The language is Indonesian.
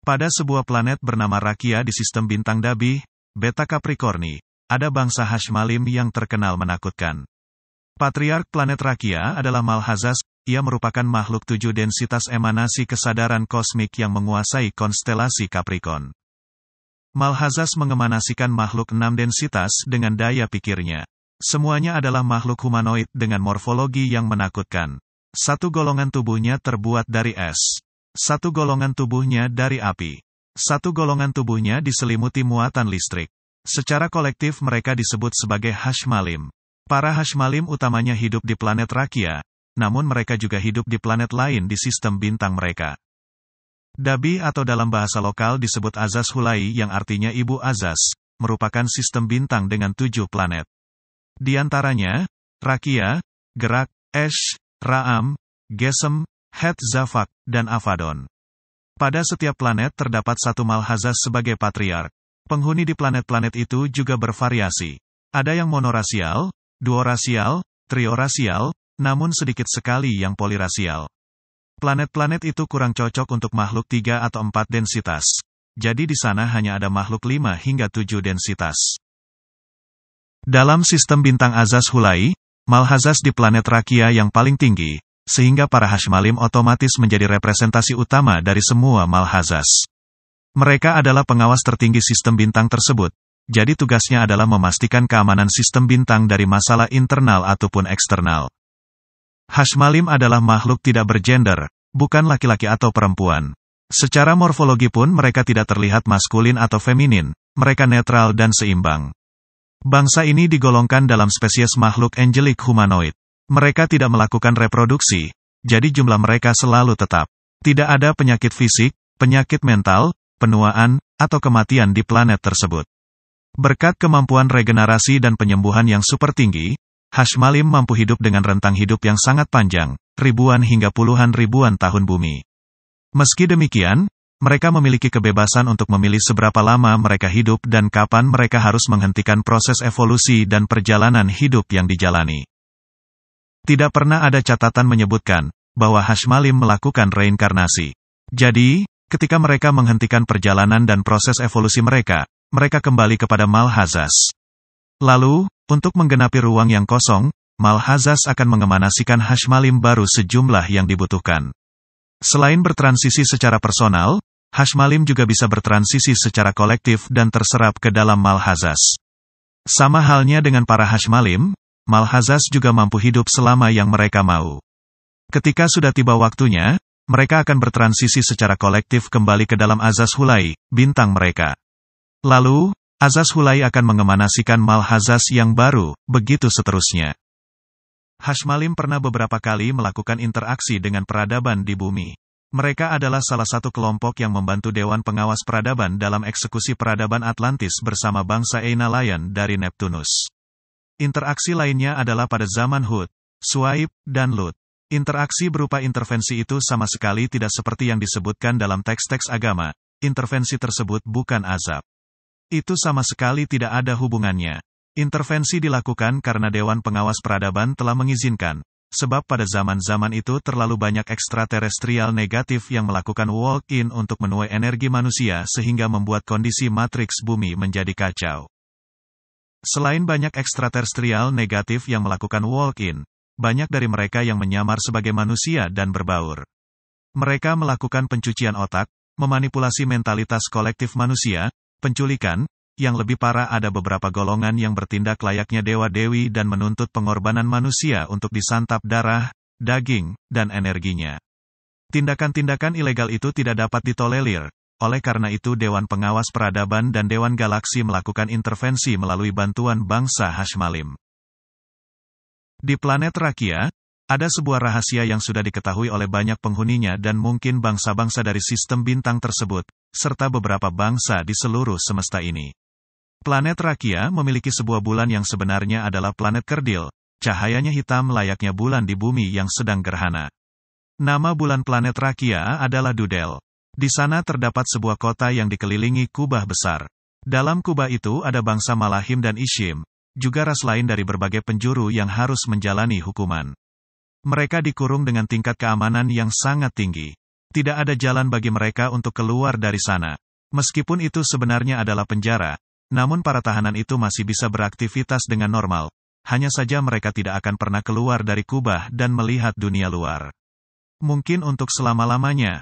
Pada sebuah planet bernama Rakia di sistem bintang Dabi, Beta Capricorni, ada bangsa Hashmalim yang terkenal menakutkan. Patriark planet Rakia adalah Malhazas, ia merupakan makhluk tujuh densitas emanasi kesadaran kosmik yang menguasai konstelasi Capricorn. Malhazas mengemanasikan makhluk enam densitas dengan daya pikirnya. Semuanya adalah makhluk humanoid dengan morfologi yang menakutkan. Satu golongan tubuhnya terbuat dari es. Satu golongan tubuhnya dari api. Satu golongan tubuhnya diselimuti muatan listrik. Secara kolektif mereka disebut sebagai Hashmalim. Para Hashmalim utamanya hidup di planet Rakia, namun mereka juga hidup di planet lain di sistem bintang mereka. Dabi atau dalam bahasa lokal disebut Azaz Hulai yang artinya Ibu Azaz, merupakan sistem bintang dengan tujuh planet. Di antaranya, Rakia, Gerak, Esh, Raam, Gesem, Het Zafak, dan Avadon. Pada setiap planet terdapat satu Malhazas sebagai patriark. Penghuni di planet-planet itu juga bervariasi. Ada yang monorasial, duorasial, triorasial, namun sedikit sekali yang polirasial. Planet-planet itu kurang cocok untuk makhluk 3 atau 4 densitas. Jadi di sana hanya ada makhluk 5 hingga 7 densitas. Dalam sistem bintang Azas Hulai, Malhazas di planet Rakia yang paling tinggi, sehingga para Hashmalim otomatis menjadi representasi utama dari semua Malhazas. Mereka adalah pengawas tertinggi sistem bintang tersebut, jadi tugasnya adalah memastikan keamanan sistem bintang dari masalah internal ataupun eksternal. Hashmalim adalah makhluk tidak bergender, bukan laki-laki atau perempuan. Secara morfologi pun mereka tidak terlihat maskulin atau feminin, mereka netral dan seimbang. Bangsa ini digolongkan dalam spesies makhluk angelik humanoid. Mereka tidak melakukan reproduksi, jadi jumlah mereka selalu tetap. Tidak ada penyakit fisik, penyakit mental, penuaan, atau kematian di planet tersebut. Berkat kemampuan regenerasi dan penyembuhan yang super tinggi, Hashmalim mampu hidup dengan rentang hidup yang sangat panjang, ribuan hingga puluhan ribuan tahun bumi. Meski demikian, mereka memiliki kebebasan untuk memilih seberapa lama mereka hidup dan kapan mereka harus menghentikan proses evolusi dan perjalanan hidup yang dijalani. Tidak pernah ada catatan menyebutkan bahwa Hashmalim melakukan reinkarnasi. Jadi, ketika mereka menghentikan perjalanan dan proses evolusi mereka, mereka kembali kepada Malhazas. Lalu, untuk menggenapi ruang yang kosong, Malhazas akan mengemanasikan Hashmalim baru sejumlah yang dibutuhkan. Selain bertransisi secara personal, Hashmalim juga bisa bertransisi secara kolektif dan terserap ke dalam Malhazas. Sama halnya dengan para Hashmalim, Malhazas juga mampu hidup selama yang mereka mau. Ketika sudah tiba waktunya, mereka akan bertransisi secara kolektif kembali ke dalam Azas Hulai, bintang mereka. Lalu, Azas Hulai akan mengemanasikan Malhazas yang baru, begitu seterusnya. Hashmalim pernah beberapa kali melakukan interaksi dengan peradaban di bumi. Mereka adalah salah satu kelompok yang membantu Dewan Pengawas Peradaban dalam eksekusi peradaban Atlantis bersama bangsa Lion dari Neptunus. Interaksi lainnya adalah pada zaman Hud, Swaib, dan Lut. Interaksi berupa intervensi itu sama sekali tidak seperti yang disebutkan dalam teks-teks agama. Intervensi tersebut bukan azab. Itu sama sekali tidak ada hubungannya. Intervensi dilakukan karena Dewan Pengawas Peradaban telah mengizinkan, sebab pada zaman-zaman itu terlalu banyak ekstraterestrial negatif yang melakukan walk-in untuk menuai energi manusia sehingga membuat kondisi matriks bumi menjadi kacau. Selain banyak ekstraterestrial negatif yang melakukan walk-in, banyak dari mereka yang menyamar sebagai manusia dan berbaur. Mereka melakukan pencucian otak, memanipulasi mentalitas kolektif manusia, penculikan, yang lebih parah ada beberapa golongan yang bertindak layaknya dewa-dewi dan menuntut pengorbanan manusia untuk disantap darah, daging, dan energinya. Tindakan-tindakan ilegal itu tidak dapat ditolerir, oleh karena itu Dewan Pengawas Peradaban dan Dewan Galaksi melakukan intervensi melalui bantuan bangsa Hashmalim. Di planet Rakia, ada sebuah rahasia yang sudah diketahui oleh banyak penghuninya dan mungkin bangsa-bangsa dari sistem bintang tersebut, serta beberapa bangsa di seluruh semesta ini. Planet Rakia memiliki sebuah bulan yang sebenarnya adalah planet kerdil, cahayanya hitam layaknya bulan di bumi yang sedang gerhana. Nama bulan planet Rakia adalah Dudel. Di sana terdapat sebuah kota yang dikelilingi kubah besar. Dalam kubah itu ada bangsa Malahim dan Ishim, juga ras lain dari berbagai penjuru yang harus menjalani hukuman. Mereka dikurung dengan tingkat keamanan yang sangat tinggi. Tidak ada jalan bagi mereka untuk keluar dari sana. Meskipun itu sebenarnya adalah penjara, namun para tahanan itu masih bisa beraktivitas dengan normal. Hanya saja mereka tidak akan pernah keluar dari kubah dan melihat dunia luar. Mungkin untuk selama-lamanya,